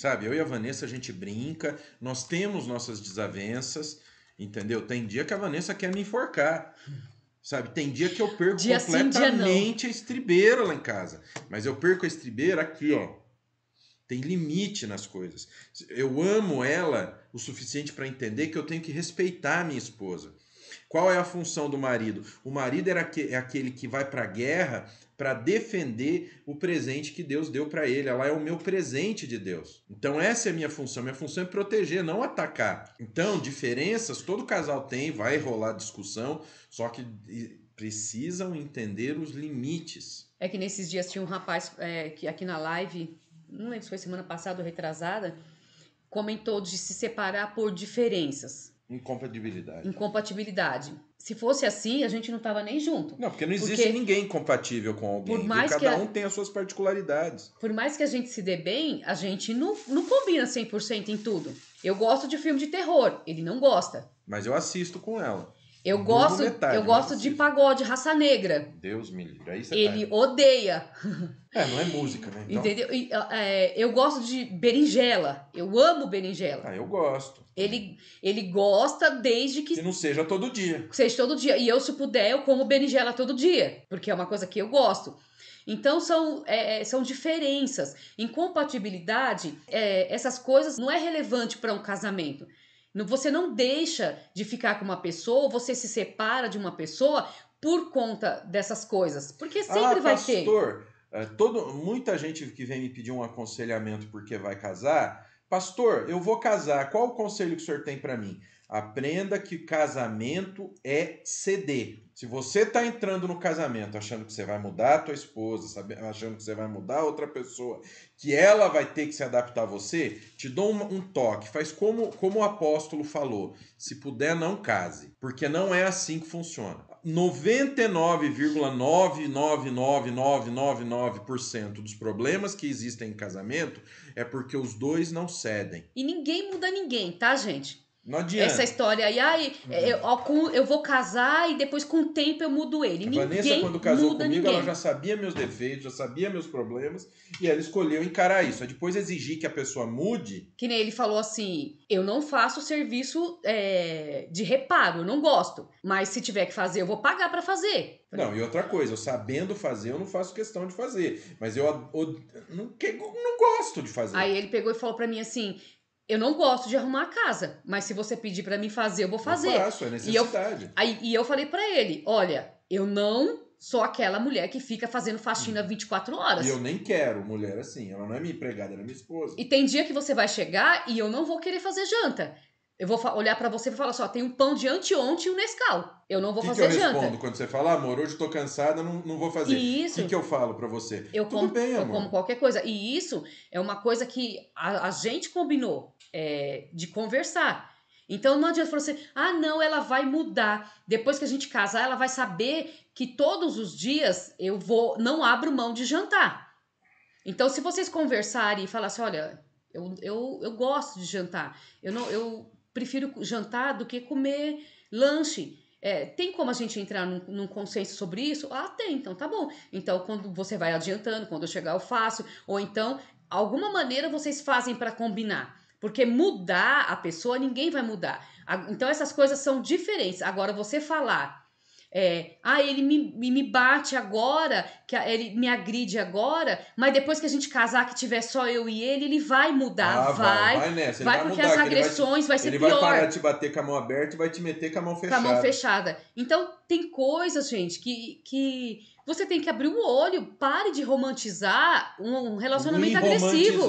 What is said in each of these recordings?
Sabe, eu e a Vanessa a gente brinca, nós temos nossas desavenças, entendeu? Tem dia que a Vanessa quer me enforcar. Sabe, tem dia que eu perco dia completamente sim, a estribeira lá em casa. Mas eu perco a estribeira aqui, ó. Tem limite nas coisas. Eu amo ela o suficiente para entender que eu tenho que respeitar a minha esposa. Qual é a função do marido? O marido era é aquele que vai para a guerra para defender o presente que Deus deu para ele. Ela é o meu presente de Deus. Então essa é a minha função. Minha função é proteger, não atacar. Então, diferenças todo casal tem, vai rolar discussão, só que precisam entender os limites. É que nesses dias tinha um rapaz é, que aqui na live, não lembro se foi semana passada ou retrasada, comentou de se separar por diferenças. Incompatibilidade. Incompatibilidade se fosse assim, a gente não estava nem junto. Não, porque não existe porque, ninguém compatível com alguém. Por mais cada que a, um tem as suas particularidades. Por mais que a gente se dê bem, a gente não, não combina 100% em tudo. Eu gosto de filme de terror, ele não gosta. Mas eu assisto com ela. Eu gosto, metade, eu é gosto de pagode, raça negra. Deus me livre. Aí Ele tá... odeia. É, não é música, né? Então... Entendeu? E, é, eu gosto de berinjela. Eu amo berinjela. Ah, eu gosto. Ele, ele gosta desde que. Que não seja todo dia. Seja todo dia. E eu, se puder, eu como berinjela todo dia. Porque é uma coisa que eu gosto. Então são, é, é são diferenças. Incompatibilidade, é, essas coisas não é relevante para um casamento. Você não deixa de ficar com uma pessoa, você se separa de uma pessoa por conta dessas coisas. Porque ah, sempre ah, vai pastor, ter. Pastor, eh, muita gente que vem me pedir um aconselhamento porque vai casar, pastor, eu vou casar, qual o conselho que o senhor tem para mim? Aprenda que casamento é ceder. Se você está entrando no casamento achando que você vai mudar a tua esposa, achando que você vai mudar outra pessoa, que ela vai ter que se adaptar a você, te dou um, um toque. Faz como, como o apóstolo falou: se puder, não case. Porque não é assim que funciona. 99,999999% dos problemas que existem em casamento é porque os dois não cedem. E ninguém muda ninguém, tá, gente? Não adianta. Essa história aí, ai, uhum. eu, eu vou casar e depois com o tempo eu mudo ele. A Vanessa, quando casou comigo, ninguém. ela já sabia meus defeitos, já sabia meus problemas e ela escolheu encarar isso. É depois exigir que a pessoa mude. Que nem ele falou assim: eu não faço serviço é, de reparo, eu não gosto. Mas se tiver que fazer, eu vou pagar para fazer. Não, e outra coisa, eu sabendo fazer, eu não faço questão de fazer. Mas eu, eu, eu não, não gosto de fazer. Aí ele pegou e falou para mim assim: eu não gosto de arrumar a casa, mas se você pedir para mim fazer, eu vou fazer. Eu faço, é necessidade. E eu, aí, e eu falei para ele, olha, eu não sou aquela mulher que fica fazendo faxina 24 hum. horas. E eu nem quero mulher assim, ela não é minha empregada, ela é minha esposa. E tem dia que você vai chegar e eu não vou querer fazer janta. Eu vou olhar para você e falar só, assim, tem um pão de anteontem e um Nescau. Eu não vou que fazer janta. O que eu janta. respondo quando você fala, amor, hoje tô cansada, não, não vou fazer. isso. O que, que eu falo para você? Eu Tudo como, bem, amor. eu como qualquer coisa. E isso é uma coisa que a, a gente combinou é, de conversar. Então não adianta falar assim, ah, não, ela vai mudar. Depois que a gente casar, ela vai saber que todos os dias eu vou, não abro mão de jantar. Então, se vocês conversarem e falassem, olha, eu, eu, eu gosto de jantar, eu não, eu prefiro jantar do que comer lanche. É, tem como a gente entrar num, num, consenso sobre isso? Ah, tem, então tá bom. Então, quando você vai adiantando, quando eu chegar, eu faço. Ou então, alguma maneira vocês fazem para combinar. Porque mudar a pessoa, ninguém vai mudar. Então, essas coisas são diferentes. Agora, você falar é, ah, ele me, me bate agora, que ele me agride agora, mas depois que a gente casar, que tiver só eu e ele, ele vai mudar. Ah, vai, vai, nessa. Vai, vai porque mudar, as agressões vai, te, vai, ser ele pior. Ele vai parar de te bater com a mão aberta e vai te meter com a mão fechada. Com a mão fechada. Então, tem coisas, gente, que, que você tem que abrir o olho, pare de romantizar um relacionamento agressivo.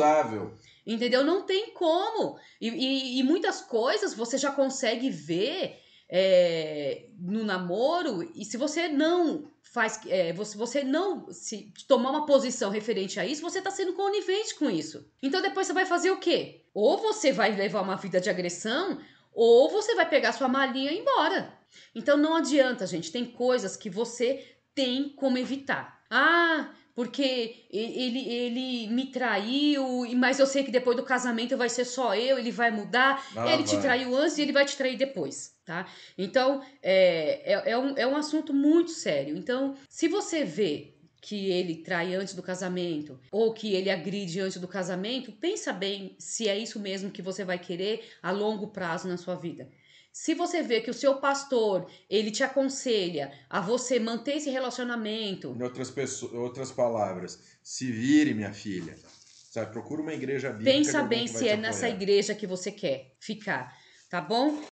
Entendeu? Não tem como. E, e, e muitas coisas você já consegue ver é, no namoro, e se você não faz. É, você, você não se tomar uma posição referente a isso, você está sendo conivente com isso. Então depois você vai fazer o quê? Ou você vai levar uma vida de agressão, ou você vai pegar sua malinha e ir embora. Então não adianta, gente. Tem coisas que você tem como evitar. Ah, porque ele, ele me traiu, mas eu sei que depois do casamento vai ser só eu, ele vai mudar, ah, ele vai. te traiu antes e ele vai te trair depois, tá? Então, é, é, é, um, é um assunto muito sério. Então, se você vê que ele trai antes do casamento ou que ele agride antes do casamento, pensa bem se é isso mesmo que você vai querer a longo prazo na sua vida. Se você vê que o seu pastor, ele te aconselha a você manter esse relacionamento. Em outras, pessoas, outras palavras, se vire, minha filha. Sabe, procura uma igreja bíblica. Pensa bem se é nessa igreja que você quer ficar, tá bom?